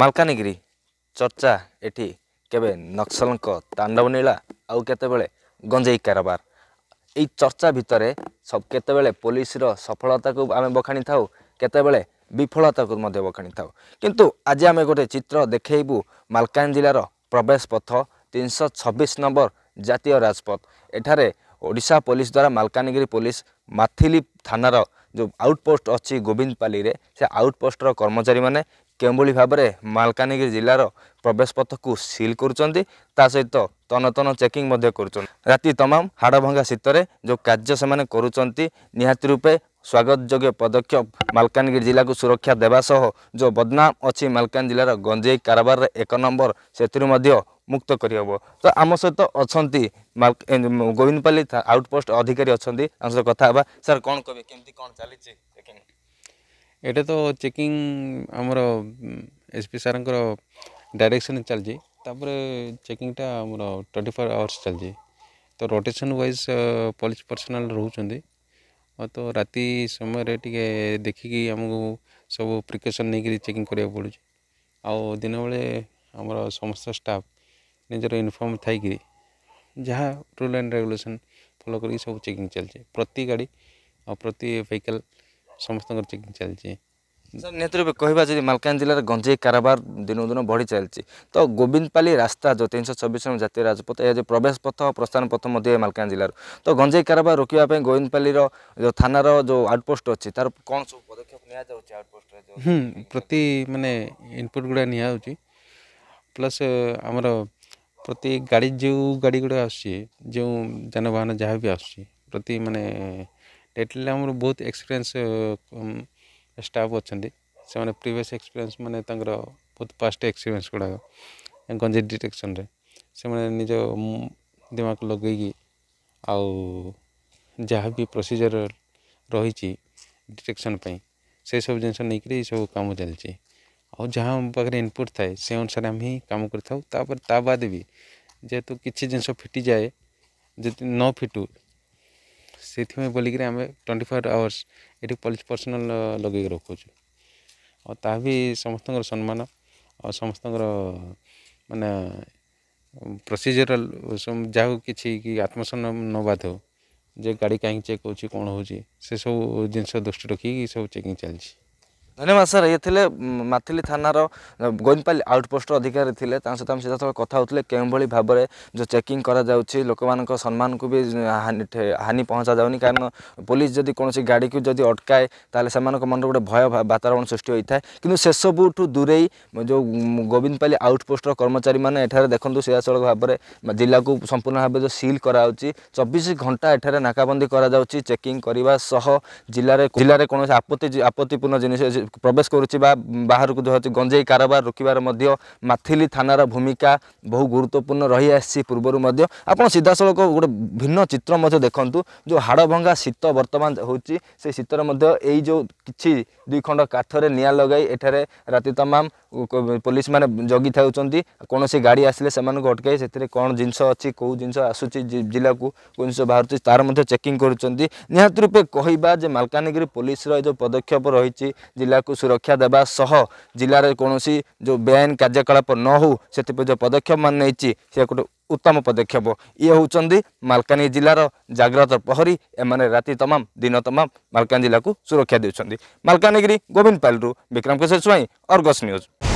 ମାଲକାନଗିରି ଚର୍ଚ୍ଚା ଏଠି କେବେ ନକ୍ସଲଙ୍କ ତାଣ୍ଡବ ନୀଳା ଆଉ କେତେବେଳେ ଗଞ୍ଜେଇ କାରବାର ଏଇ ଚର୍ଚ୍ଚା ଭିତରେ ସବୁ କେତେବେଳେ ପୋଲିସର ସଫଳତାକୁ ଆମେ ବଖାଣି ଥାଉ କେତେବେଳେ ବିଫଳତାକୁ ମଧ୍ୟ ବଖାଣି ଥାଉ କିନ୍ତୁ ଆଜି ଆମେ ଗୋଟେ ଚିତ୍ର ଦେଖେଇବୁ ମାଲକାନଗିରି ଜିଲ୍ଲାର ପ୍ରବେଶ ପଥ ତିନିଶହ ଛବିଶ ନମ୍ବର ଜାତୀୟ ରାଜପଥ ଏଠାରେ ଓଡ଼ିଶା ପୋଲିସ ଦ୍ୱାରା ମାଲକାନଗିରି ପୋଲିସ ମାଥିଲି ଥାନାର ଯେଉଁ ଆଉଟପୋଷ୍ଟ ଅଛି ଗୋବିନ୍ଦପାଲିରେ ସେ ଆଉଟପୋଷ୍ଟର କର୍ମଚାରୀମାନେ କେଉଁଭଳି ଭାବରେ ମାଲକାନଗିରି ଜିଲ୍ଲାର ପ୍ରବେଶ ପଥକୁ ସିଲ୍ କରୁଛନ୍ତି ତା ସହିତ ତନତନ ଚେକିଂ ମଧ୍ୟ କରୁଛନ୍ତି ରାତି ତମାମ ହାଡ଼ଭଙ୍ଗା ଶୀତରେ ଯେଉଁ କାର୍ଯ୍ୟ ସେମାନେ କରୁଛନ୍ତି ନିହାତି ରୂପେ ସ୍ୱାଗତ ଯୋଗ୍ୟ ପଦକ୍ଷେପ ମାଲକାନଗିରି ଜିଲ୍ଲାକୁ ସୁରକ୍ଷା ଦେବା ସହ ଯେଉଁ ବଦନାମ ଅଛି ମାଲକାନଗିରି ଜିଲ୍ଲାର ଗଞ୍ଜେଇ କାରବାରରେ ଏକ ନମ୍ବର ସେଥିରୁ ମଧ୍ୟ ମୁକ୍ତ କରିହେବ ତ ଆମ ସହିତ ଅଛନ୍ତି ଗୋବିନ୍ଦପାଲି ଆଉଟପୋଷ୍ଟ ଅଧିକାରୀ ଅଛନ୍ତି ତାଙ୍କ ସହିତ କଥା ହେବା ସାର୍ କ'ଣ କହିବେ କେମିତି କ'ଣ ଚାଲିଛି ଚେକିଂ ଏଇଟା ତ ଚେକିଂ ଆମର ଏସ୍ ପି ସାର୍ଙ୍କର ଡାଇରେକ୍ସନ୍ ଚାଲିଛି ତାପରେ ଚେକିଂଟା ଆମର ଟ୍ୱେଣ୍ଟି ଫୋର୍ ଆୱାର୍ସ ଚାଲିଛି ତ ରୋଟେସନ୍ ୱାଇଜ୍ ପୋଲିସ ପର୍ସନାଲ୍ ରହୁଛନ୍ତି ତ ରାତି ସମୟରେ ଟିକେ ଦେଖିକି ଆମକୁ ସବୁ ପ୍ରିକସନ୍ ନେଇକିରି ଚେକିଂ କରିବାକୁ ପଡ଼ୁଛି ଆଉ ଦିନବେଳେ ଆମର ସମସ୍ତ ଷ୍ଟାଫ୍ ନିଜର ୟୁନିଫର୍ମ ଥାଇକିରି ଯାହା ରୁଲ୍ ଆଣ୍ଡ ରେଗୁଲେସନ୍ ଫଲୋ କରିକି ସବୁ ଚେକିଂ ଚାଲିଛି ପ୍ରତି ଗାଡ଼ି ଆଉ ପ୍ରତି ଭେହିକାଲ୍ ସମସ୍ତଙ୍କର ଚେକିଂ ଚାଲିଛି ସାର୍ ନିହାତି ରୂପେ କହିବା ଯଦି ମାଲକାନଗିରି ଜିଲ୍ଲାରେ ଗଞ୍ଜେଇ କାରବାର ଦିନକୁ ଦିନ ବଢ଼ି ଚାଲିଛି ତ ଗୋବିନ୍ଦପାଲି ରାସ୍ତା ଯେଉଁ ତିନିଶହ ଚବିଶ ନମ୍ବର ଜାତୀୟ ରାଜପଥ ଏହା ଯେଉଁ ପ୍ରବେଶ ପଥ ପ୍ରସ୍ଥାନ ପଥ ମଧ୍ୟ ମାଲକାନଗିରି ଜିଲ୍ଲାରୁ ତ ଗଞ୍ଜେଇ କାରବାର ରୋକିବା ପାଇଁ ଗୋବିନ୍ଦପାଲିର ଯେଉଁ ଥାନାର ଯେଉଁ ଆଉଟପୋଷ୍ଟ ଅଛି ତାର କ'ଣ ସବୁ ପଦକ୍ଷେପ ନିଆଯାଉଛି ଆଉଟପୋଷ୍ଟରେ ପ୍ରତି ମାନେ ଇନପୁଟ ଗୁଡ଼ା ନିଆଯାଉଛି ପ୍ଲସ୍ ଆମର ପ୍ରତି ଗାଡ଼ି ଯେଉଁ ଗାଡ଼ି ଗୁଡ଼ା ଆସୁଛି ଯେଉଁ ଯାନବାହନ ଯାହା ବି ଆସୁଛି ପ୍ରତି ମାନେ एटली बहुत एक्सपीरियंस स्टाफ अच्छा से मैंने प्रिवियय एक्सपीरियंस मैंने बहुत पास्ट एक्सपीरियंस गुड़ाक गंजे डिटेक्शन से निज दिमाग लगे आहा प्रोसीजर रही डिटेक्शन से सब जिन नहीं सब कम चलिए जहाँ पाखे इनपुट थाए से अनुसार आम ही कम कर बाद भी जेहेतु किसी जिनस फिटी जाए न फिटू से बोलिक आम ट्वेंटी फोर आवर्स ये पुलिस पर्सनाल लगे रखु समस्त सम्मान और समस्त मान प्रोसीजर जहाँ कि आत्मसम्मान न बाध गाड़ी कहीं चेक हो हो सब जिन दृष्टि रखी सब चेकिंग चलती ଧନ୍ୟବାଦ ସାର୍ ଇଏ ଥିଲେ ମାଥିଲି ଥାନାର ଗୋଇନପାଲି ଆଉଟପୋଷ୍ଟର ଅଧିକାରୀ ଥିଲେ ତାଙ୍କ ସହିତ ଆମେ ସିଧାସଳଖ କଥା ହେଉଥିଲେ କେଉଁଭଳି ଭାବରେ ଯେଉଁ ଚେକିଂ କରାଯାଉଛି ଲୋକମାନଙ୍କ ସମ୍ମାନକୁ ବି ହାନି ପହଞ୍ଚାଯାଉନି କାରଣ ପୋଲିସ ଯଦି କୌଣସି ଗାଡ଼ିକୁ ଯଦି ଅଟକାଏ ତାହେଲେ ସେମାନଙ୍କ ମନରେ ଗୋଟେ ଭୟ ବାତାବରଣ ସୃଷ୍ଟି ହୋଇଥାଏ କିନ୍ତୁ ସେସବୁଠୁ ଦୂରେଇ ଯେଉଁ ଗୋବିନ୍ଦପାଲି ଆଉଟପୋଷ୍ଟର କର୍ମଚାରୀମାନେ ଏଠାରେ ଦେଖନ୍ତୁ ସିଧାସଳଖ ଭାବରେ ଜିଲ୍ଲାକୁ ସମ୍ପୂର୍ଣ୍ଣ ଭାବେ ଯେଉଁ ସିଲ୍ କରାଯାଉଛି ଚବିଶ ଘଣ୍ଟା ଏଠାରେ ନାକାବନ୍ଦୀ କରାଯାଉଛି ଚେକିଂ କରିବା ସହ ଜିଲ୍ଲାରେ ଜିଲ୍ଲାରେ କୌଣସି ଆପତ୍ତି ଆପତ୍ତିପୂର୍ଣ୍ଣ ଜିନିଷ ପ୍ରବେଶ କରୁଛି ବା ବାହାରକୁ ଯାଉଛି ଗଞ୍ଜେଇ କାରବାର ରୋକିବାର ମଧ୍ୟ ମାଥିଲି ଥାନାର ଭୂମିକା ବହୁ ଗୁରୁତ୍ୱପୂର୍ଣ୍ଣ ରହିଆସିଛି ପୂର୍ବରୁ ମଧ୍ୟ ଆପଣ ସିଧାସଳଖ ଗୋଟେ ଭିନ୍ନ ଚିତ୍ର ମଧ୍ୟ ଦେଖନ୍ତୁ ଯେଉଁ ହାଡ଼ଭଙ୍ଗା ଶୀତ ବର୍ତ୍ତମାନ ହେଉଛି ସେ ଶୀତରେ ମଧ୍ୟ ଏଇ ଯେଉଁ କିଛି ଦୁଇ ଖଣ୍ଡ କାଠରେ ନିଆଁ ଲଗାଇ ଏଠାରେ ରାତି ତମାମ ପୋଲିସ ମାନେ ଜଗି ଥାଉଛନ୍ତି କୌଣସି ଗାଡ଼ି ଆସିଲେ ସେମାନଙ୍କୁ ଅଟକାଇ ସେଥିରେ କ'ଣ ଜିନିଷ ଅଛି କେଉଁ ଜିନିଷ ଆସୁଛି ଜିଲ୍ଲାକୁ କେଉଁ ଜିନିଷ ବାହାରୁଛି ତାର ମଧ୍ୟ ଚେକିଂ କରୁଛନ୍ତି ନିହାତି ରୂପେ କହିବା ଯେ ମାଲକାନଗିରି ପୋଲିସର ଏ ଯେଉଁ ପଦକ୍ଷେପ ରହିଛି ଜିଲ୍ଲାକୁ ସୁରକ୍ଷା ଦେବା ସହ ଜିଲ୍ଲାରେ କୌଣସି ଯେଉଁ ବେଆଇନ କାର୍ଯ୍ୟକଳାପ ନ ହେଉ ସେଥିପାଇଁ ଯେଉଁ ପଦକ୍ଷେପମାନ ନେଇଛି ସେ ଗୋଟେ ଉତ୍ତମ ପଦକ୍ଷେପ ଇଏ ହେଉଛନ୍ତି ମାଲକାନଗିରି ଜିଲ୍ଲାର ଜାଗ୍ରତ ପ୍ରହରୀ ଏମାନେ ରାତି ତମାମ ଦିନ ତମାମ ମାଲକାନଗିରି ଜିଲ୍ଲାକୁ ସୁରକ୍ଷା ଦେଉଛନ୍ତି ମାଲକାନଗିରି ଗୋବିନ୍ଦପାଲରୁ ବିକ୍ରମ କିଶୋର ସ୍ୱାଇଁ ଅର୍ଗସ୍ ନ୍ୟୁଜ୍